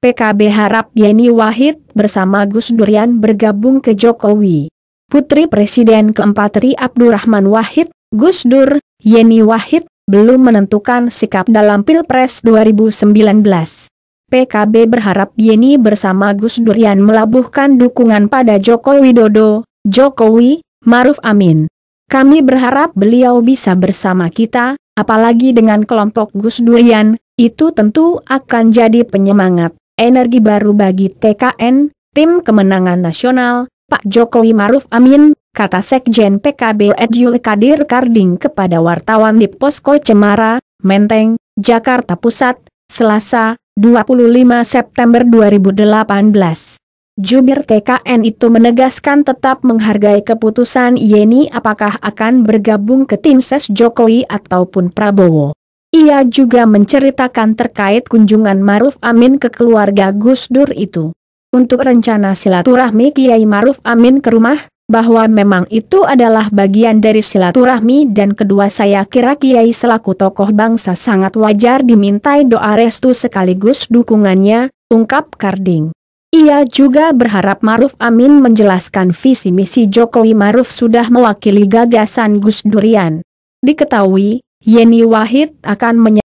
PKB harap Yeni Wahid bersama Gus Durian bergabung ke Jokowi. Putri Presiden keempat Ri Abdurrahman Wahid, Gus Dur, Yeni Wahid, belum menentukan sikap dalam Pilpres 2019. PKB berharap Yeni bersama Gus Durian melabuhkan dukungan pada Joko Widodo, Jokowi, Maruf Amin. Kami berharap beliau bisa bersama kita, apalagi dengan kelompok Gus Durian, itu tentu akan jadi penyemangat energi baru bagi TKN, Tim Kemenangan Nasional, Pak Jokowi Maruf Amin, kata Sekjen PKB Edyul Kadir Karding kepada wartawan di Posko Cemara, Menteng, Jakarta Pusat, Selasa, 25 September 2018. Jubir TKN itu menegaskan tetap menghargai keputusan Yeni apakah akan bergabung ke tim ses Jokowi ataupun Prabowo. Ia juga menceritakan terkait kunjungan Maruf Amin ke keluarga Gus Dur itu. Untuk rencana silaturahmi Kiai Maruf Amin ke rumah, bahwa memang itu adalah bagian dari silaturahmi dan kedua saya kira Kiai selaku tokoh bangsa sangat wajar dimintai doa restu sekaligus dukungannya, ungkap Karding. Ia juga berharap Maruf Amin menjelaskan visi misi Jokowi Maruf sudah mewakili gagasan Gus Durian. Diketahui, Yeni Wahid akan menyebutkan